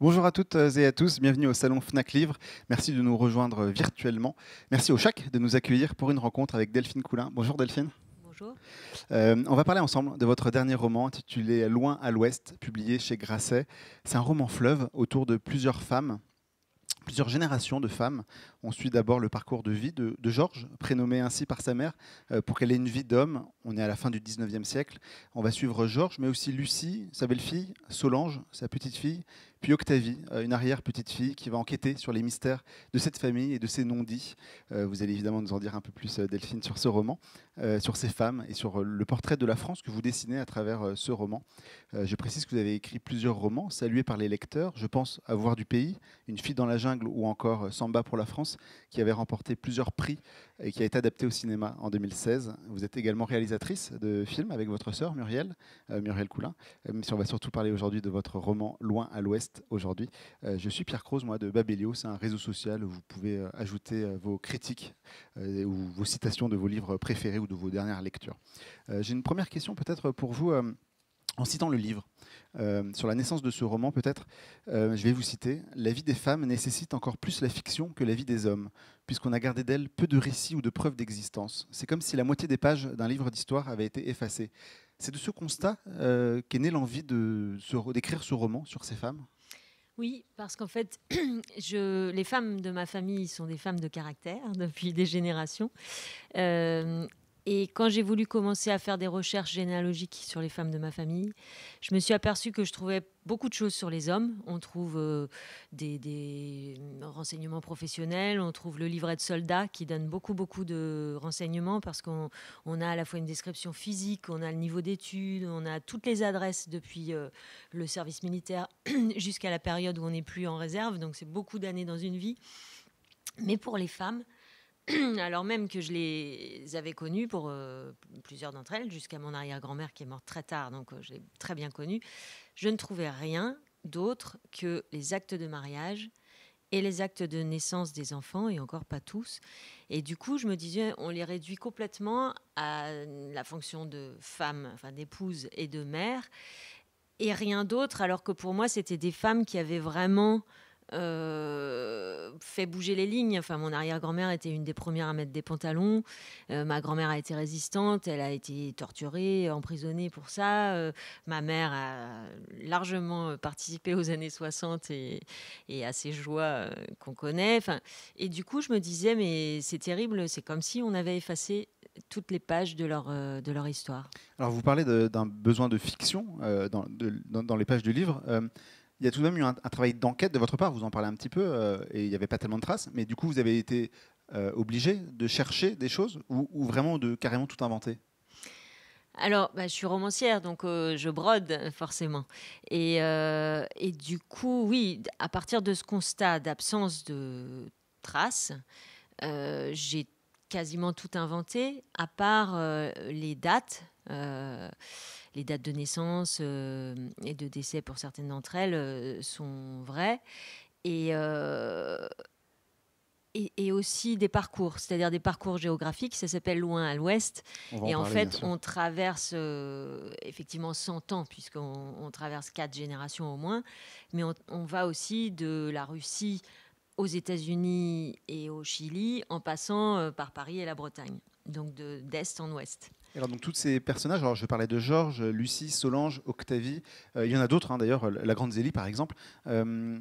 Bonjour à toutes euh, et à tous, bienvenue au Salon FNAC Livre. Merci de nous rejoindre euh, virtuellement. Merci au CHAC de nous accueillir pour une rencontre avec Delphine Coulin. Bonjour Delphine. Bonjour. Euh, on va parler ensemble de votre dernier roman intitulé Loin à l'Ouest, publié chez Grasset. C'est un roman fleuve autour de plusieurs femmes plusieurs générations de femmes. On suit d'abord le parcours de vie de, Georges, prénommé ainsi par sa mère, euh, pour qu'elle ait une vie d'homme. On est à la fin du 19e siècle. On va suivre Georges, mais aussi Lucie, sa belle-fille, Solange, sa petite-fille, puis Octavie, euh, une arrière-petite-fille qui va enquêter sur les mystères de cette famille et de ses non-dits. Euh, vous allez évidemment nous en dire un peu plus, Delphine, sur ce roman, sur ces femmes et sur le portrait de la France que vous dessinez à travers ce roman. je précise que vous avez écrit plusieurs romans salués par les lecteurs. Je pense à Voir du pays, Une fille dans la jungle ou encore euh, Samba pour la France, qui avait remporté plusieurs prix et qui a été adapté au cinéma en 2016. Vous êtes également réalisatrice de films avec votre sœur Muriel, euh, Muriel Coulin, mais euh, on va surtout parler aujourd'hui de votre roman Loin à l'Ouest aujourd'hui. je suis Pierre Croze, moi, de Babelio, c'est un réseau social où vous pouvez ajouter vos critiques ou vos citations de vos livres préférés ou de vos dernières lectures. J'ai une première question peut-être pour vous en citant le livre. Euh, sur la naissance de ce roman, peut-être, euh, je vais vous citer La vie des femmes nécessite encore plus la fiction que la vie des hommes, puisqu'on a gardé d'elle peu de récits ou de preuves d'existence. C'est comme si la moitié des pages d'un livre d'histoire avait été effacée. C'est de ce constat euh, qu'est née l'envie d'écrire ce roman sur ces femmes oui, parce qu'en fait, je, les femmes de ma famille sont des femmes de caractère depuis des générations. Et quand j'ai voulu commencer à faire des recherches généalogiques sur les femmes de ma famille, je me suis aperçue que je trouvais beaucoup de choses sur les hommes. On trouve euh, des, renseignements professionnels, on trouve le livret de soldats qui donne beaucoup, beaucoup de renseignements parce qu'on a à la fois une description physique, on a le niveau d'études, on a toutes les adresses depuis euh, le service militaire jusqu'à la période où on n'est plus en réserve. Donc c'est beaucoup d'années dans une vie. Mais pour les femmes, alors même que je les avais connues pour euh, plusieurs d'entre elles, jusqu'à mon arrière-grand-mère qui est morte très tard, donc euh, je je ai très bien connues, je ne trouvais rien d'autre que les actes de mariage et les actes de naissance des enfants, et encore pas tous. Et du coup, je me disais, on les réduit complètement à la fonction de femme, enfin d'épouse et de mère, et rien d'autre, alors que pour moi, c'était des femmes qui avaient vraiment euh, fait bouger les lignes. Enfin, mon arrière-grand-mère était une des premières à mettre des pantalons. Euh, ma grand-mère a été résistante, elle a été torturée, emprisonnée pour ça. Euh, ma mère a largement participé aux années 60 et, à ces joies qu'on connaît. Enfin, et du coup, je me disais, mais c'est terrible, c'est comme si on avait effacé toutes les pages de leur, de leur histoire. Alors, vous parlez d'un besoin de fiction dans, dans, les pages du livre il y a tout de même eu un, travail d'enquête de votre part, vous en parlez un petit peu, euh, et il n'y avait pas tellement de traces, mais du coup, vous avez été obligée euh, obligé de chercher des choses ou, vraiment de carrément tout inventer alors, bah, je suis romancière, donc euh, je brode forcément. Et, du coup, oui, à partir de ce constat d'absence de traces, j'ai quasiment tout inventé, à part les dates les dates de naissance euh, et de décès pour certaines d'entre elles euh, sont vraies. Euh, et, et, aussi des parcours, c'est-à-dire des parcours géographiques. Ça s'appelle Loin à l'Ouest. Et en, fait, on traverse effectivement 100 ans, puisqu'on traverse quatre générations au moins. Mais on, va aussi de la Russie aux États-Unis et au Chili, en passant par Paris et la Bretagne. Donc d'est en ouest. Alors donc tous ces personnages, alors je parlais de Georges, Lucie, Solange, Octavie, euh, il y en a d'autres hein, d'ailleurs, euh, la Grande Zélie par exemple, euh,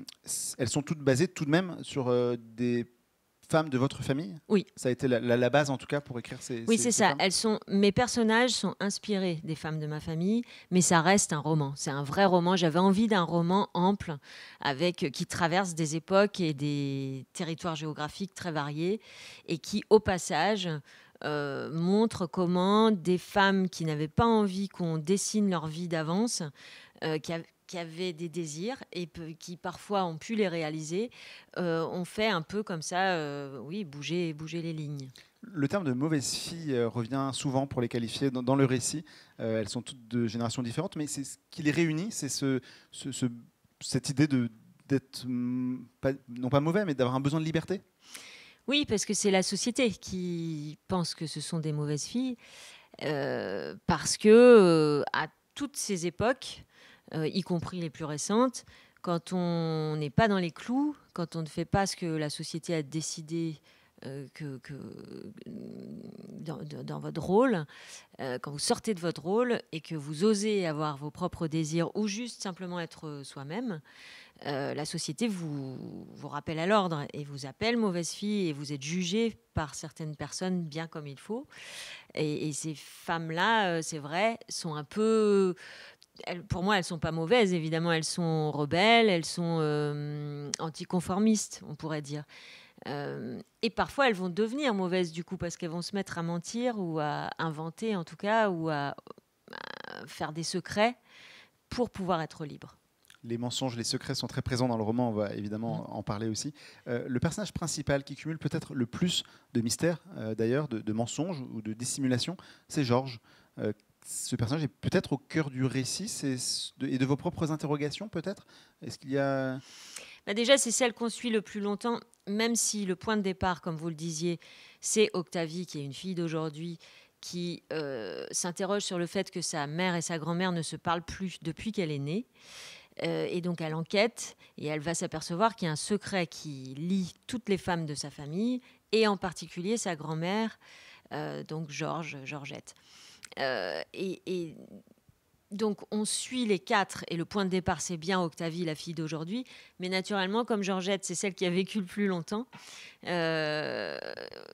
elles sont toutes basées tout de même sur des femmes de votre famille Oui. Ça a été la, base en tout cas pour écrire ces. Oui, c'est ça. Elles sont, mes personnages sont inspirés des femmes de ma famille, mais ça reste un roman. C'est un vrai roman. J'avais envie d'un roman ample, avec qui traverse des époques et des territoires géographiques très variés, et qui, au passage, euh, montre comment des femmes qui n'avaient pas envie qu'on dessine leur vie d'avance, euh, qui, avaient des désirs et qui parfois ont pu les réaliser, euh, ont fait un peu comme ça, oui, bouger, bouger les lignes. Le terme de mauvaise fille revient souvent pour les qualifier dans, le récit. elles sont toutes de générations différentes, mais c'est ce qui les réunit, c'est cette idée de d'être mm, non pas mauvais, mais d'avoir un besoin de liberté. Oui, parce que c'est la société qui pense que ce sont des mauvaises filles, euh, parce que euh, à toutes ces époques, euh, y compris les plus récentes, quand on n'est pas dans les clous, quand on ne fait pas ce que la société a décidé euh, que, dans, votre rôle, euh, quand vous sortez de votre rôle et que vous osez avoir vos propres désirs ou juste simplement être soi-même, euh, la société vous, vous rappelle à l'ordre et vous appelle mauvaise fille et vous êtes jugée par certaines personnes bien comme il faut. Et, ces femmes-là, c'est vrai, sont un peu pour moi, elles sont pas mauvaises, évidemment, elles sont rebelles, elles sont anticonformistes, on pourrait dire. Euh, et parfois, elles vont devenir mauvaises du coup parce qu'elles vont se mettre à mentir ou à inventer en tout cas ou à, faire des secrets pour pouvoir être libres. Les mensonges, les secrets sont très présents dans le roman, on va évidemment mm. en parler aussi. Euh, le personnage principal qui cumule peut-être le plus de mystères, euh, d'ailleurs, de, mensonges ou de dissimulation, c'est Georges. ce personnage est peut-être au cœur du récit et de vos propres interrogations, peut-être Est-ce qu'il y a. Bah, déjà, c'est celle qu'on suit le plus longtemps, même si le point de départ, comme vous le disiez, c'est Octavie, qui est une fille d'aujourd'hui, qui euh, s'interroge sur le fait que sa mère et sa grand-mère ne se parlent plus depuis qu'elle est née. Euh, et donc elle enquête et elle va s'apercevoir qu'il y a un secret qui lie toutes les femmes de sa famille et en particulier sa grand-mère, euh, donc Georges, Georgette. et, donc on suit les quatre et le point de départ c'est bien Octavie, la fille d'aujourd'hui, mais naturellement comme Georgette c'est celle qui a vécu le plus longtemps, euh,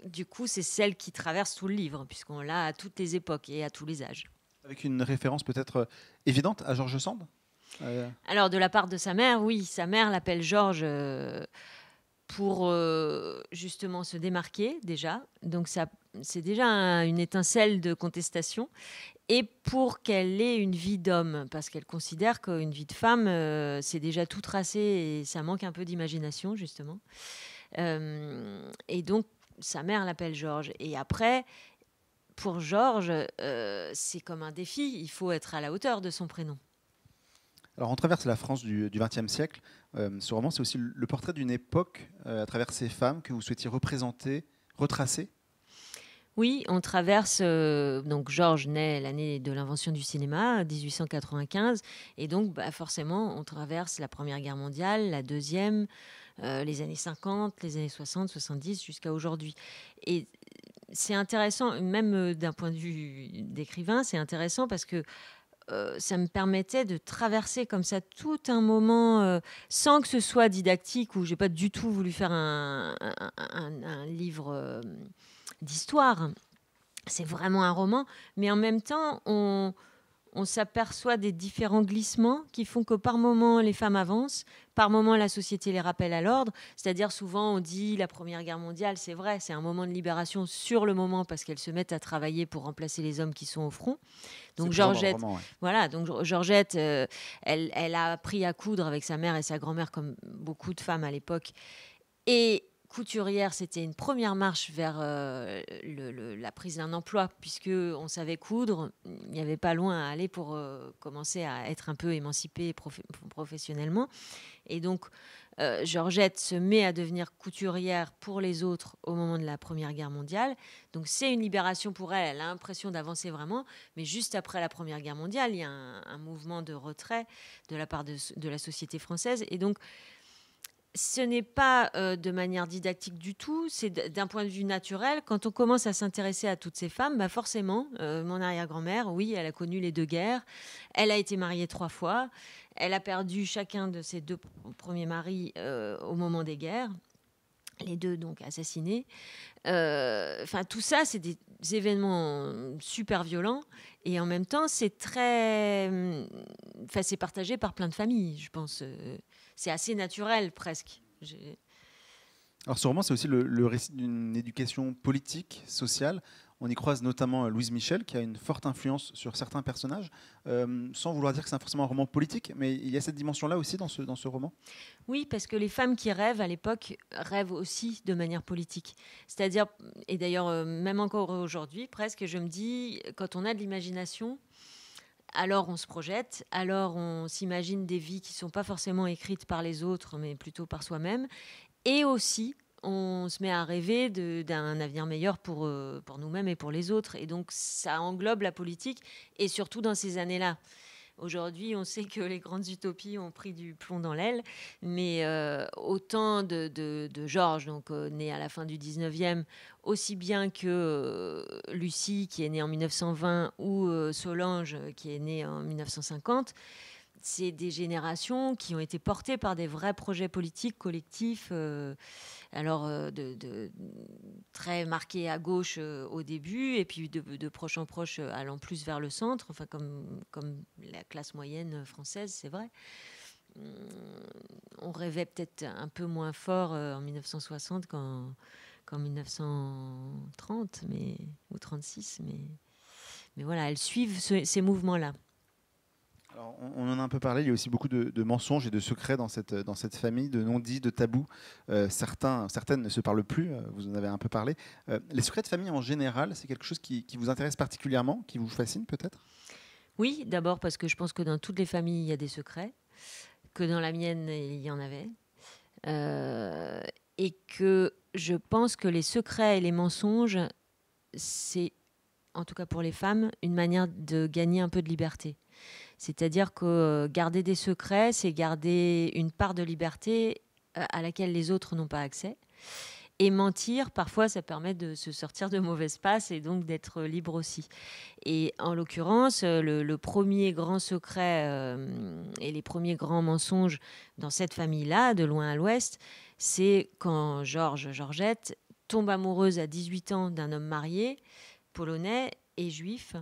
du coup c'est celle qui traverse tout le livre puisqu'on l'a à toutes les époques et à tous les âges. Avec une référence peut-être euh, évidente à Georges Sand euh. Alors de la part de sa mère, oui, sa mère l'appelle Georges pour justement se démarquer déjà, donc ça c'est déjà une étincelle de contestation. Et pour qu'elle ait une vie d'homme, parce qu'elle considère qu'une vie de femme, euh, c'est déjà tout tracé et ça manque un peu d'imagination, justement. Euh, et donc, sa mère l'appelle Georges. Et après, pour Georges, euh, c'est comme un défi. Il faut être à la hauteur de son prénom. Alors, on traverse la France du XXe siècle. ce roman, c'est aussi le portrait d'une époque à travers ces femmes que vous souhaitiez représenter, retracer oui, on traverse. Euh, donc, Georges naît l'année de l'invention du cinéma, 1895. Et donc, bah, forcément, on traverse la Première Guerre mondiale, la Deuxième, euh, les années 50, les années 60, 70, jusqu'à aujourd'hui. Et c'est intéressant, même euh, d'un point de vue d'écrivain, c'est intéressant parce que. ça me permettait de traverser comme ça tout un moment sans que ce soit didactique ou j'ai pas du tout voulu faire un livre d'histoire. C'est vraiment un roman, mais en même temps, on, on s'aperçoit des différents glissements qui font que par moment les femmes avancent, par moment la société les rappelle à l'ordre. C'est-à-dire souvent on dit la Première Guerre mondiale, c'est vrai, c'est un moment de libération sur le moment parce qu'elles se mettent à travailler pour remplacer les hommes qui sont au front. Donc Georgette, voilà, donc Georgette, euh, elle, elle a appris à coudre avec sa mère et sa grand-mère comme beaucoup de femmes à l'époque. Et couturière, c'était une première marche vers euh, la prise d'un emploi, puisque on savait coudre. Il n'y avait pas loin à aller pour euh, commencer à être un peu émancipée professionnellement. Et donc, euh, Georgette se met à devenir couturière pour les autres au moment de la Première Guerre mondiale. Donc, c'est une libération pour elle. Elle a l'impression d'avancer vraiment. Mais juste après la Première Guerre mondiale, il y a un, mouvement de retrait de la part de, de la société française. Et donc, ce n'est pas euh, de manière didactique du tout, c'est d'un point de vue naturel. Quand on commence à s'intéresser à toutes ces femmes, bah forcément, euh, mon arrière-grand-mère, oui, elle a connu les deux guerres, elle a été mariée trois fois, elle a perdu chacun de ses deux premiers maris euh, au moment des guerres, les deux donc assassinés. Enfin, tout ça, c'est des événements super violents et en même temps, c'est très. Hum, enfin, c'est partagé par plein de familles, je pense c'est assez naturel presque. Alors roman, c'est aussi le, récit d'une éducation politique, sociale. On y croise notamment euh, Louise Michel, qui a une forte influence sur certains personnages, euh, sans vouloir dire que c'est forcément un roman politique, mais il y a cette dimension-là aussi dans ce, dans ce roman Oui, parce que les femmes qui rêvent à l'époque rêvent aussi de manière politique. C'est-à-dire, et d'ailleurs, euh, même encore aujourd'hui, presque, je me dis, quand on a de l'imagination, alors on se projette, alors on s'imagine des vies qui ne sont pas forcément écrites par les autres, mais plutôt par soi-même. Et aussi, on se met à rêver d'un avenir meilleur euh, pour, nous-mêmes et pour les autres. Et donc, ça englobe la politique, et surtout dans ces années-là. Aujourd'hui, on sait que les grandes utopies ont pris du plomb dans l'aile, mais euh, autant de, Georges, donc euh, né à la fin du 19e, aussi bien que euh, Lucie, qui est née en 1920, ou Solange, qui est née en 1950, c'est des générations qui ont été portées par des vrais projets politiques collectifs, euh, alors euh, de, très marqués à gauche euh, au début, et puis de, proche en proche allant plus vers le centre, enfin comme, comme la classe moyenne française, c'est vrai. On rêvait peut-être un peu moins fort en 1960 qu'en, 1930, mais, ou 36, mais, mais voilà, elles suivent ces mouvements-là on, en a un peu parlé, il y a aussi beaucoup de, mensonges et de secrets dans cette, dans cette famille, de non-dits, de tabous. Euh, certains, certaines ne se parlent plus, euh, vous en avez un peu parlé. Euh, les secrets de famille en général, c'est quelque chose qui, vous intéresse particulièrement, qui vous fascine peut-être Oui, d'abord parce que je pense que dans toutes les familles, il y a des secrets, que dans la mienne, il y en avait. et que je pense que les secrets et les mensonges, c'est, en tout cas pour les femmes, une manière de gagner un peu de liberté c'est-à-dire que euh, garder des secrets, c'est garder une part de liberté euh, à laquelle les autres n'ont pas accès. Et mentir, parfois, ça permet de se sortir de mauvais passes et donc d'être libre aussi. Et en l'occurrence, euh, le, premier grand secret et les premiers grands mensonges dans cette famille-là, de loin à l'ouest, c'est quand Georges Georgette tombe amoureuse à 18 ans d'un homme marié, polonais et juif,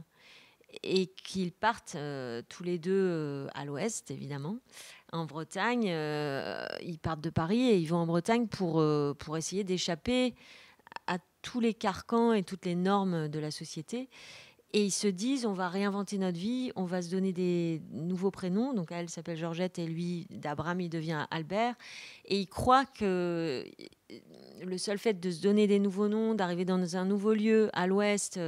et qu'ils partent euh, tous les deux euh, à l'ouest, évidemment, en Bretagne. Euh, ils partent de Paris et ils vont en Bretagne pour, pour essayer d'échapper à tous les carcans et toutes les normes de la société. Et ils se disent, on va réinventer notre vie, on va se donner des nouveaux prénoms. Donc elle s'appelle Georgette et lui, d'Abraham, il devient Albert. Et ils croient que le seul fait de se donner des nouveaux noms, d'arriver dans un nouveau lieu à l'ouest,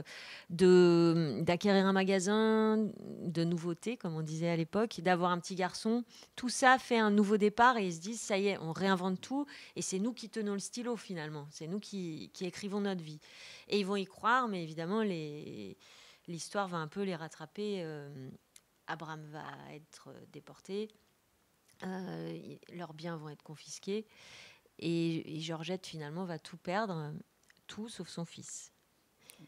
d'acquérir un magasin de nouveautés, comme on disait à l'époque, d'avoir un petit garçon, tout ça fait un nouveau départ et ils se disent, ça y est, on réinvente tout et c'est nous qui tenons le stylo finalement, c'est nous qui, écrivons notre vie. Et ils vont y croire, mais évidemment, l'histoire va un peu les rattraper. Euh, Abraham va être déporté, euh, leurs biens vont être confisqués. Et, Georgette, finalement, va tout perdre, tout sauf son fils.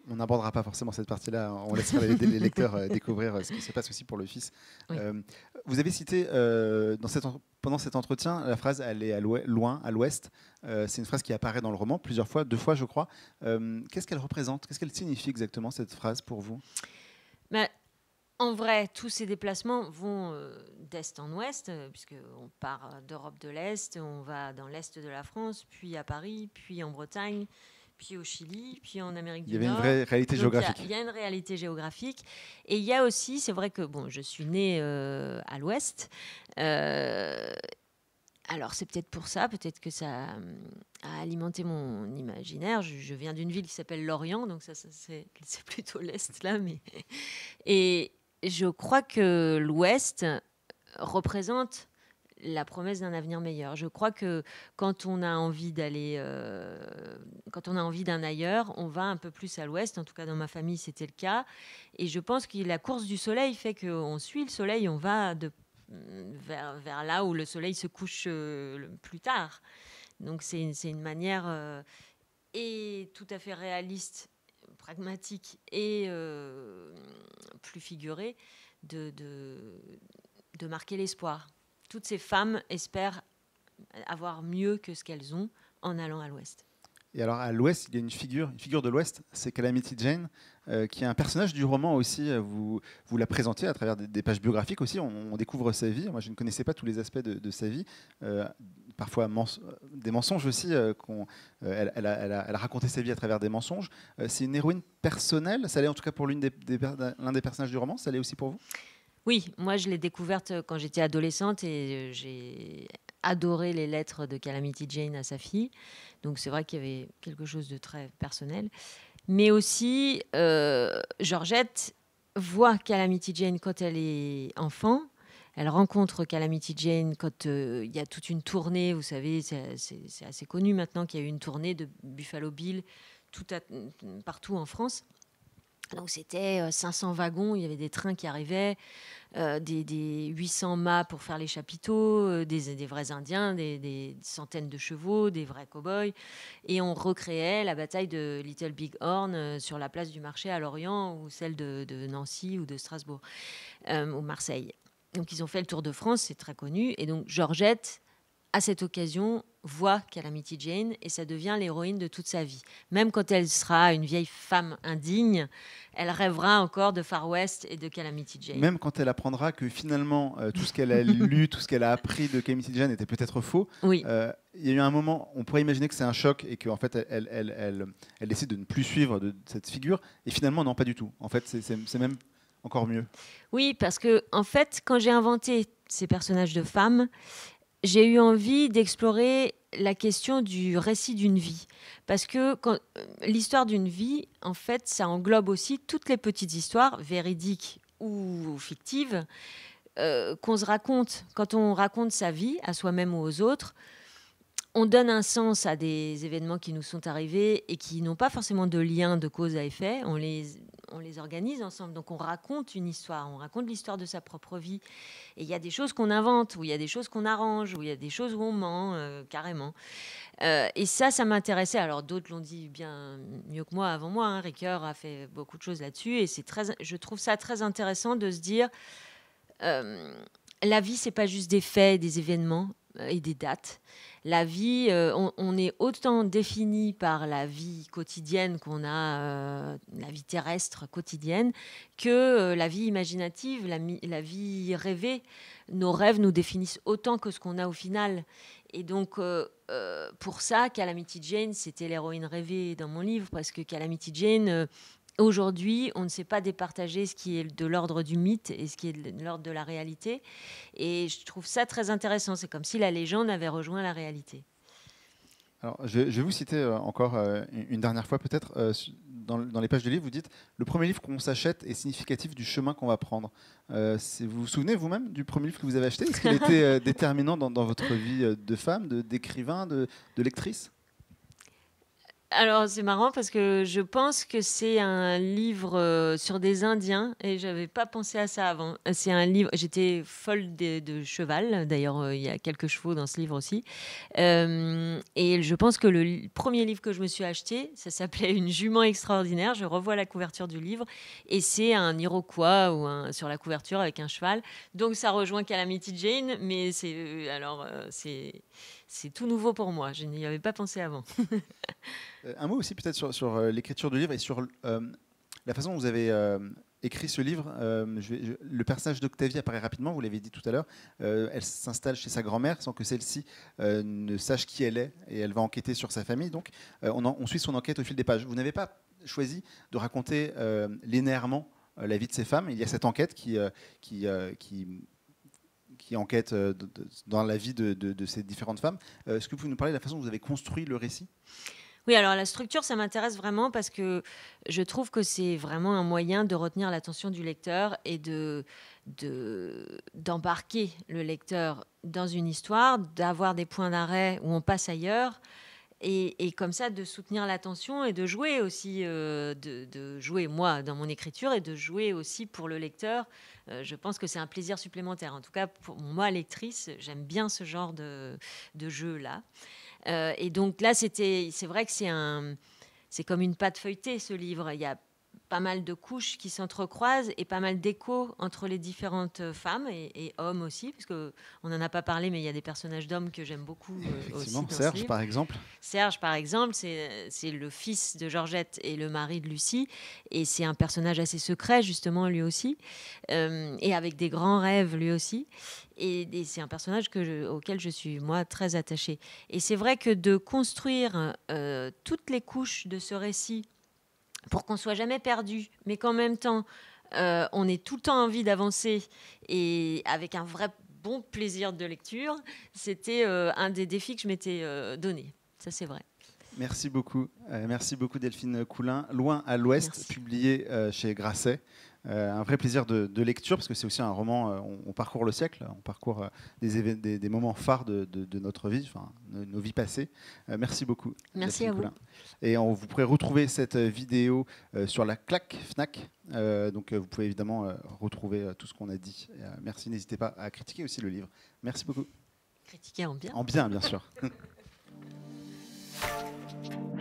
On n'abordera pas forcément cette partie-là. On laissera les, lecteurs euh, découvrir euh, ce qui se passe aussi pour le fils. Euh, vous avez cité dans pendant cet entretien la phrase "aller à loin, à l'ouest". C'est une phrase qui apparaît dans le roman plusieurs fois, deux fois, je crois. Qu'est-ce qu'elle représente Qu'est-ce qu'elle signifie exactement cette phrase pour vous bah, en vrai, tous ces déplacements vont euh, d'est en ouest, euh, puisqu'on part euh, d'Europe de l'Est, on va dans l'Est de la France, puis à Paris, puis en Bretagne, puis au Chili, puis en Amérique du Nord. Il y avait une vraie réalité géographique. Il y, a une réalité géographique. Et il y a aussi, c'est vrai que bon, je suis née à l'ouest. alors c'est peut-être pour ça, peut-être que ça a alimenté mon imaginaire. Je, viens d'une ville qui s'appelle Lorient, donc ça c'est plutôt l'Est là. Mais... Et, je crois que l'Ouest représente la promesse d'un avenir meilleur. Je crois que quand on a envie d'aller, euh, quand on a envie d'un ailleurs, on va un peu plus à l'ouest. En tout cas, dans ma famille, c'était le cas. Et je pense que la course du soleil fait qu'on suit le soleil, on va de, vers, là où le soleil se couche euh, plus tard. Donc c'est une, manière euh, et tout à fait réaliste pragmatique et euh, plus figurée de, de, marquer l'espoir. Toutes ces femmes espèrent avoir mieux que ce qu'elles ont en allant à l'Ouest. Et alors à l'Ouest, il y a une figure, une figure de l'Ouest, c'est Calamity Jane, euh, qui est un personnage du roman aussi. Vous, vous la présentez à travers des, pages biographiques aussi. On, découvre sa vie. Moi, je ne connaissais pas tous les aspects de, sa vie. Euh, parfois des mensonges aussi. Euh, euh, elle, a, raconté sa vie à travers des mensonges. Euh, c'est une héroïne personnelle. Ça l'est en tout cas pour l'un des, personnages du roman. Ça l'est aussi pour vous Oui, moi je l'ai découverte quand j'étais adolescente et j'ai adoré les lettres de Calamity Jane à sa fille. Donc c'est vrai qu'il y avait quelque chose de très personnel. Mais aussi, Georgette voit Calamity Jane quand elle est enfant elle rencontre Calamity Jane quand euh, il y a toute une tournée, vous savez, c'est assez connu maintenant qu'il y a eu une tournée de Buffalo Bill tout partout en France. Donc c'était 500 euh, wagons, il y avait des trains qui arrivaient, euh, des, 800 mâts pour faire les chapiteaux, des, vrais Indiens, des, centaines de chevaux, des vrais cowboys, Et on recréait la bataille de Little Big Horn sur la place du marché à Lorient ou celle de, Nancy ou de Strasbourg ou Marseille. Donc ils ont fait le Tour de France, c'est très connu. Et donc Georgette, à cette occasion, voit Calamity Jane et ça devient l'héroïne de toute sa vie. Même quand elle sera une vieille femme indigne, elle rêvera encore de Far West et de Calamity Jane. Même quand elle apprendra que finalement euh, tout ce qu'elle a lu, tout ce qu'elle a appris de Calamity Jane était peut-être faux. Oui. Euh, il y a eu un moment, on pourrait imaginer que c'est un choc et qu'en fait elle, elle, elle, décide de ne plus suivre cette figure et finalement non pas du tout. En fait c'est même encore mieux. Oui, parce que en fait, quand j'ai inventé ces personnages de femmes, j'ai eu envie d'explorer la question du récit d'une vie. Parce que euh, l'histoire d'une vie, en fait, ça englobe aussi toutes les petites histoires, véridiques ou fictives, euh, qu'on se raconte. Quand on raconte sa vie à soi-même ou aux autres, on donne un sens à des événements qui nous sont arrivés et qui n'ont pas forcément de lien de cause à effet. On les on les organise ensemble. Donc on raconte une histoire, on raconte l'histoire de sa propre vie. Et il y a des choses qu'on invente, ou il y a des choses qu'on arrange, ou il y a des choses où on ment euh, carrément. Euh, et ça, ça m'intéressait. Alors d'autres l'ont dit bien mieux que moi avant moi. Hein. Ricoeur a fait beaucoup de choses là-dessus, et c'est très, je trouve ça très intéressant de se dire. Euh, la vie, c'est pas juste des faits, des événements. Euh, et des dates. La vie, euh, on, est autant défini par la vie quotidienne qu'on a, euh, la vie terrestre quotidienne, que la vie imaginative, la, la, vie rêvée. Nos rêves nous définissent autant que ce qu'on a au final. Et donc, pour ça, Calamity Jane, c'était l'héroïne rêvée dans mon livre, parce que Calamity Jane, Aujourd'hui, on ne sait pas départager ce qui est de l'ordre du mythe et ce qui est de l'ordre de la réalité. Et je trouve ça très intéressant. C'est comme si la légende avait rejoint la réalité. Alors, je, vais vous citer euh, encore euh, une dernière fois, peut-être, euh, dans, les pages du livre, vous dites Le premier livre qu'on s'achète est significatif du chemin qu'on va prendre. vous vous souvenez vous-même du premier livre que vous avez acheté Est-ce qu'il était déterminant dans, votre vie de femme, d'écrivain, de, de lectrice alors c'est marrant parce que je pense que c'est un livre euh, sur des Indiens et je n'avais pas pensé à ça avant. C'est un livre. J'étais folle de, cheval. D'ailleurs, euh, il y a quelques chevaux dans ce livre aussi. Euh, et je pense que le premier livre que je me suis acheté, ça s'appelait Une jument extraordinaire. Je revois la couverture du livre et c'est un Iroquois ou sur la couverture avec un cheval. Donc ça rejoint Calamity Jane, mais c'est alors c'est c'est tout nouveau pour moi. Je n'y avais pas pensé avant. Euh, un mot aussi peut-être sur, euh, l'écriture du livre et sur euh, la façon dont vous avez écrit ce livre. le personnage d'Octavia apparaît rapidement, vous l'avez dit tout à l'heure. elle s'installe chez sa grand-mère sans que celle-ci ne sache qui elle est et elle va enquêter sur sa famille. Donc on, suit son enquête au fil des pages. Vous n'avez pas choisi de raconter linéairement la vie de ces femmes. Il y a cette enquête qui, qui, qui qui enquête euh, dans la vie de, ces différentes femmes. Euh, est-ce que vous pouvez nous parler de la façon dont vous avez construit le récit oui, alors la structure, ça m'intéresse vraiment parce que je trouve que c'est vraiment un moyen de retenir l'attention du lecteur et de d'embarquer le lecteur dans une histoire, d'avoir des points d'arrêt où on passe ailleurs. Et, comme ça de soutenir l'attention et de jouer aussi, euh, de, de, jouer moi dans mon écriture et de jouer aussi pour le lecteur euh, je pense que c'est un plaisir supplémentaire. En tout cas, pour moi, lectrice, j'aime bien ce genre de, jeu-là. Euh, et donc là, c'était, c'est vrai que c'est un c'est comme une pâte feuilletée ce livre. Il y a pas mal de couches qui s'entrecroisent et pas mal d'échos entre les différentes femmes et, hommes aussi, parce que on n'en a pas parlé, mais il y a des personnages d'hommes que j'aime beaucoup. Euh, aussi Serge par exemple. Serge par exemple, c'est le fils de Georgette et le mari de Lucie, et c'est un personnage assez secret justement lui aussi, euh, et avec des grands rêves lui aussi. Et, c'est un personnage que auquel je suis moi très attachée. Et c'est vrai que de construire euh, toutes les couches de ce récit pour qu'on soit jamais perdu, mais qu'en même temps, euh, on ait tout le temps envie d'avancer et avec un vrai bon plaisir de lecture, c'était euh, un des défis que je m'étais euh, donné. Ça, c'est vrai. Merci beaucoup. merci beaucoup, Delphine Coulin. Loin à l'ouest, publié chez Grasset. Euh, un vrai plaisir de, lecture, parce que c'est aussi un roman, euh, on, parcourt le siècle, on parcourt euh, des, moments phares de, notre vie, enfin, nos vies passées. merci beaucoup. Merci à vous. Et on, vous pourrez retrouver cette vidéo sur la claque FNAC. donc vous pouvez évidemment retrouver tout ce qu'on a dit. merci, n'hésitez pas à critiquer aussi le livre. Merci beaucoup. Critiquer en bien En bien, bien sûr.